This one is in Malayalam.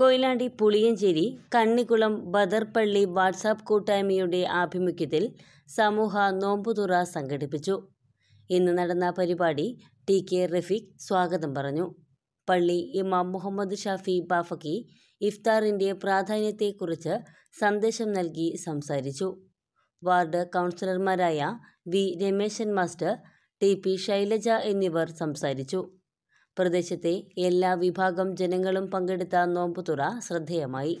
കൊയിലാണ്ടി പുളിയഞ്ചേരി കണ്ണിക്കുളം ബദർപ്പള്ളി വാട്സാപ്പ് കൂട്ടായ്മയുടെ ആഭിമുഖ്യത്തിൽ സമൂഹ നോമ്പുതുറ സംഘടിപ്പിച്ചു ഇന്ന് നടന്ന പരിപാടി ടി കെ റഫീഖ് സ്വാഗതം പറഞ്ഞു പള്ളി ഇമാം മുഹമ്മദ് ഷാഫി ബാഫക്കി ഇഫ്താറിൻ്റെ പ്രാധാന്യത്തെക്കുറിച്ച് സന്ദേശം നൽകി സംസാരിച്ചു വാർഡ് കൗൺസിലർമാരായ V Rameshan master T P Shailaja എന്നിവർ സംസാരിച്ചു പ്രദേശത്തെ എല്ലാ വിഭാഗം ജനങ്ങളും പങ്കെടുത്ത നോമ്പുതുറ ശ്രദ്ധേയമായി